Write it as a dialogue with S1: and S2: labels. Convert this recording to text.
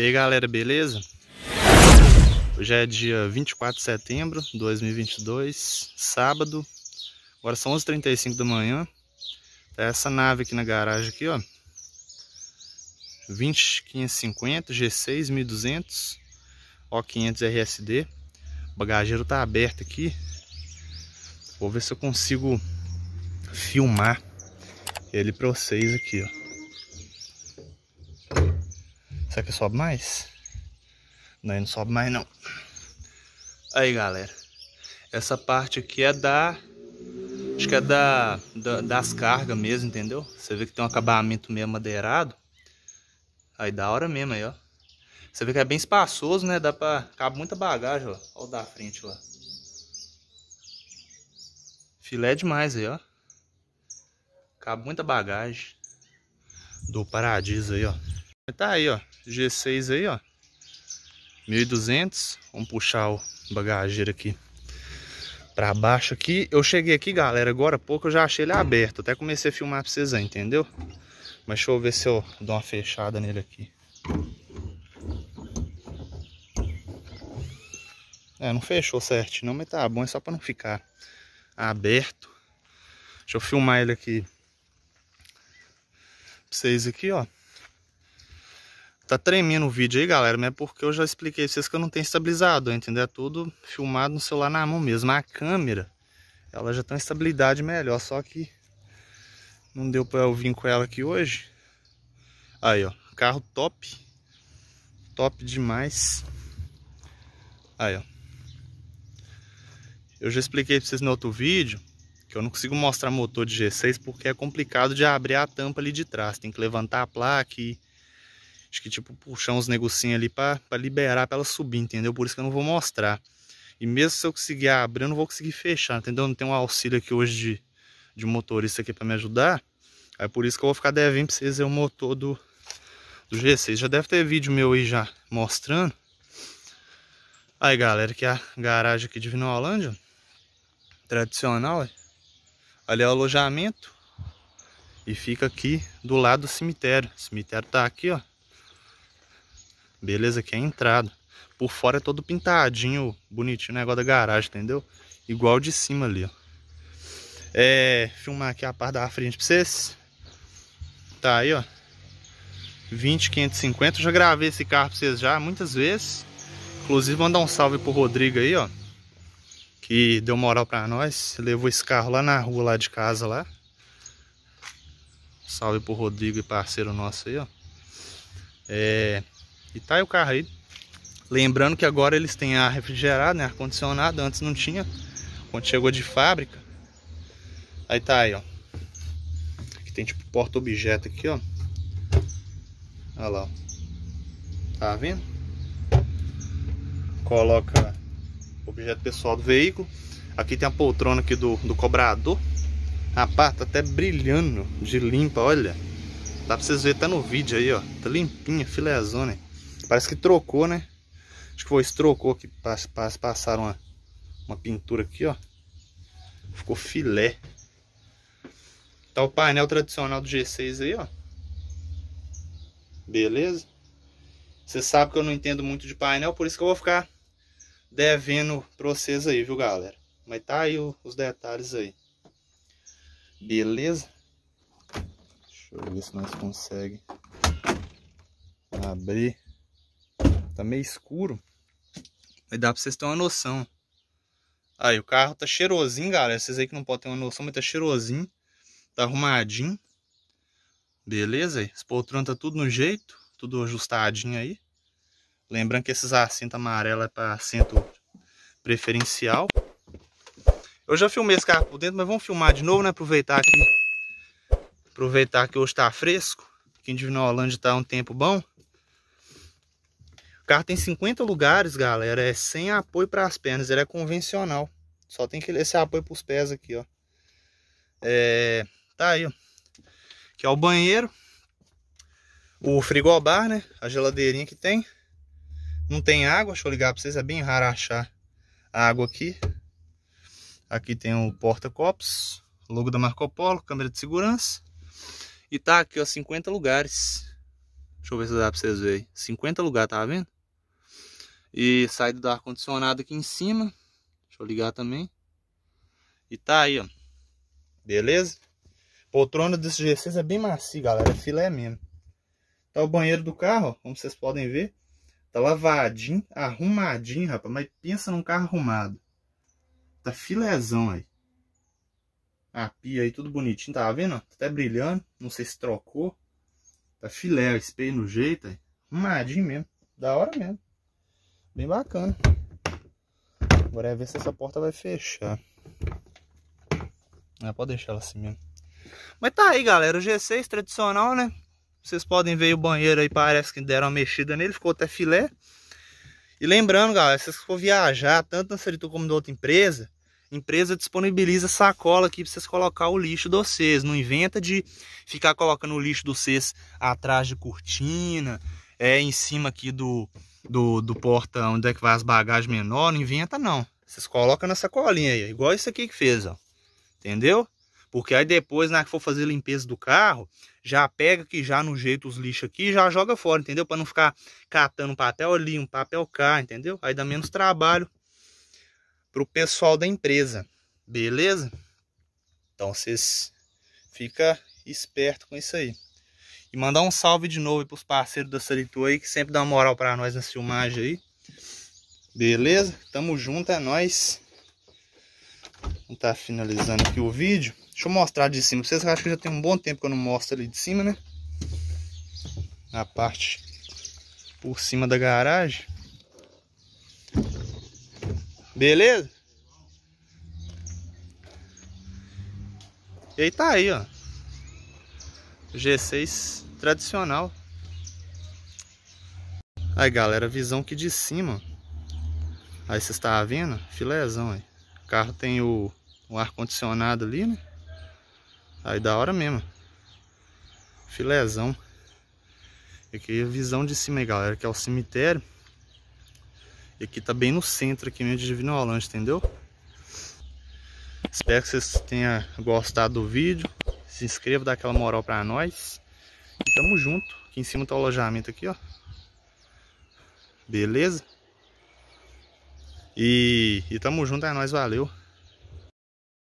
S1: E aí galera, beleza? Hoje é dia 24 de setembro de 2022, sábado, agora são 11h35 da manhã. Tá essa nave aqui na garagem aqui, ó, 20550 G6 1200 O500 RSD. O bagageiro tá aberto aqui. Vou ver se eu consigo filmar ele pra vocês aqui, ó. Será que sobe mais? Não, não sobe mais não. Aí, galera. Essa parte aqui é da... Acho que é da, da das cargas mesmo, entendeu? Você vê que tem um acabamento meio madeirado. Aí, da hora mesmo aí, ó. Você vê que é bem espaçoso, né? Dá pra... Cabe muita bagagem, ó. Ó o da frente lá. Filé demais aí, ó. Cabe muita bagagem. Do Paradiso aí, ó. Tá aí, ó. G6 aí, ó. 1200. Vamos puxar o bagageiro aqui para baixo aqui. Eu cheguei aqui, galera, agora há pouco eu já achei ele aberto. Até comecei a filmar para vocês aí, entendeu? Mas deixa eu ver se eu dou uma fechada nele aqui. É, não fechou certo não, mas tá bom. É só para não ficar aberto. Deixa eu filmar ele aqui. Pra vocês aqui, ó. Tá tremendo o vídeo aí, galera, mas é porque eu já expliquei pra vocês que eu não tenho estabilizador, entendeu? É tudo filmado no celular na mão mesmo. A câmera, ela já tem uma estabilidade melhor, só que não deu pra eu vir com ela aqui hoje. Aí, ó, carro top, top demais. Aí, ó. Eu já expliquei pra vocês no outro vídeo que eu não consigo mostrar motor de G6 porque é complicado de abrir a tampa ali de trás. Tem que levantar a placa e Acho que, tipo, puxar uns negocinhos ali pra, pra liberar, pra ela subir, entendeu? Por isso que eu não vou mostrar. E mesmo se eu conseguir abrir, eu não vou conseguir fechar, entendeu? não tem um auxílio aqui hoje de, de motorista aqui pra me ajudar. Aí por isso que eu vou ficar devendo pra vocês ver é o motor do, do G6. Já deve ter vídeo meu aí já mostrando. Aí, galera, que é a garagem aqui de Vinolândia. Tradicional, é. Ali é o alojamento. E fica aqui do lado do cemitério. O cemitério tá aqui, ó. Beleza? Aqui é a entrada. Por fora é todo pintadinho, bonitinho, negócio né? da garagem, entendeu? Igual de cima ali, ó. É, filmar aqui a parte da frente pra vocês. Tá aí, ó. 20, 550. Eu já gravei esse carro pra vocês já muitas vezes. Inclusive, mandar um salve pro Rodrigo aí, ó. Que deu moral pra nós. Levou esse carro lá na rua lá de casa lá. Salve pro Rodrigo e parceiro nosso aí, ó. É, e tá aí o carro aí. Lembrando que agora eles têm ar refrigerado, né? Ar condicionado, antes não tinha. Quando chegou de fábrica. Aí tá aí, ó. Aqui tem tipo porta-objeto aqui, ó. Olha lá, ó. Tá vendo? Coloca objeto pessoal do veículo. Aqui tem a poltrona aqui do, do cobrador. Rapaz, tá até brilhando de limpa, olha. Dá pra vocês verem, tá no vídeo aí, ó. Tá limpinha, filézona. Parece que trocou, né? Acho que foi esse trocou aqui. passaram uma, uma pintura aqui, ó. Ficou filé. Tá o painel tradicional do G6 aí, ó. Beleza? Você sabe que eu não entendo muito de painel, por isso que eu vou ficar devendo pra vocês aí, viu, galera? Mas tá aí os detalhes aí. Beleza? Deixa eu ver se nós conseguimos abrir. Tá meio escuro. Mas dá pra vocês terem uma noção. Aí o carro tá cheirosinho, galera. Vocês aí que não podem ter uma noção, mas tá cheirosinho. Tá arrumadinho. Beleza? Esse poltrão tá tudo no jeito. Tudo ajustadinho aí. Lembrando que esses assentos amarelos é pra assento preferencial. Eu já filmei esse carro por dentro, mas vamos filmar de novo, né? Aproveitar aqui. Aproveitar que hoje tá fresco. Aqui em Divinolândia tá um tempo bom carro tem 50 lugares, galera. É sem apoio para as pernas. Ele é convencional. Só tem que esse apoio para os pés aqui, ó. É, tá aí, ó. Que é o banheiro. O frigobar, né? A geladeirinha que tem. Não tem água. Deixa eu ligar para vocês. É bem raro achar água aqui. Aqui tem o porta-copos. Logo da Marco Polo. Câmera de segurança. E tá aqui, ó. 50 lugares. Deixa eu ver se dá pra vocês verem. 50 lugar, tá vendo? E saída do ar-condicionado aqui em cima. Deixa eu ligar também. E tá aí, ó. Beleza? Poltrona desse G6 é bem macio, galera. É filé mesmo. Tá o banheiro do carro, ó, como vocês podem ver. Tá lavadinho, arrumadinho, rapaz. Mas pensa num carro arrumado. Tá filézão aí. A pia aí, tudo bonitinho, tá vendo? Tá até brilhando. Não sei se trocou. Tá filé, espelho no jeito aí. Arrumadinho mesmo. Da hora mesmo. Bem bacana. Agora é ver se essa porta vai fechar. É, pode deixar ela assim mesmo. Mas tá aí, galera. O G6 tradicional, né? Vocês podem ver o banheiro aí, parece que deram uma mexida nele. Ficou até filé. E lembrando, galera, se vocês for viajar, tanto na Seritu como na outra empresa, empresa disponibiliza sacola aqui para vocês colocar o lixo do vocês. Não inventa de ficar colocando o lixo do vocês atrás de cortina, é em cima aqui do do, do porta onde é que vai as bagagens menor, não inventa não. Vocês colocam na sacolinha aí, igual isso aqui que fez, ó. Entendeu? Porque aí depois, na né, que for fazer limpeza do carro, já pega que já no jeito os lixos aqui já joga fora, entendeu? Para não ficar catando papel ali, um papel cá, entendeu? Aí dá menos trabalho pro pessoal da empresa, beleza? Então vocês fica esperto com isso aí. E mandar um salve de novo para os parceiros da aí que sempre dá uma moral para nós na filmagem aí. Beleza? Tamo junto, é nóis. Vamos tá finalizando aqui o vídeo. Deixa eu mostrar de cima. Vocês acham que já tem um bom tempo que eu não mostro ali de cima, né? Na parte por cima da garagem. Beleza? E aí tá aí, ó. G6 tradicional. Aí galera, visão que de cima. Aí você está vendo? Filézão aí. O carro tem o, o ar-condicionado ali, né? Aí da hora mesmo. Filézão. E aqui a visão de cima aí, galera, que é o cemitério. E aqui tá bem no centro aqui mesmo de Divinolândia, entendeu? Espero que vocês tenham gostado do vídeo se inscreva, dá aquela moral pra nós. E tamo junto. Aqui em cima tá o alojamento aqui, ó. Beleza? E, e tamo junto, é nóis, valeu.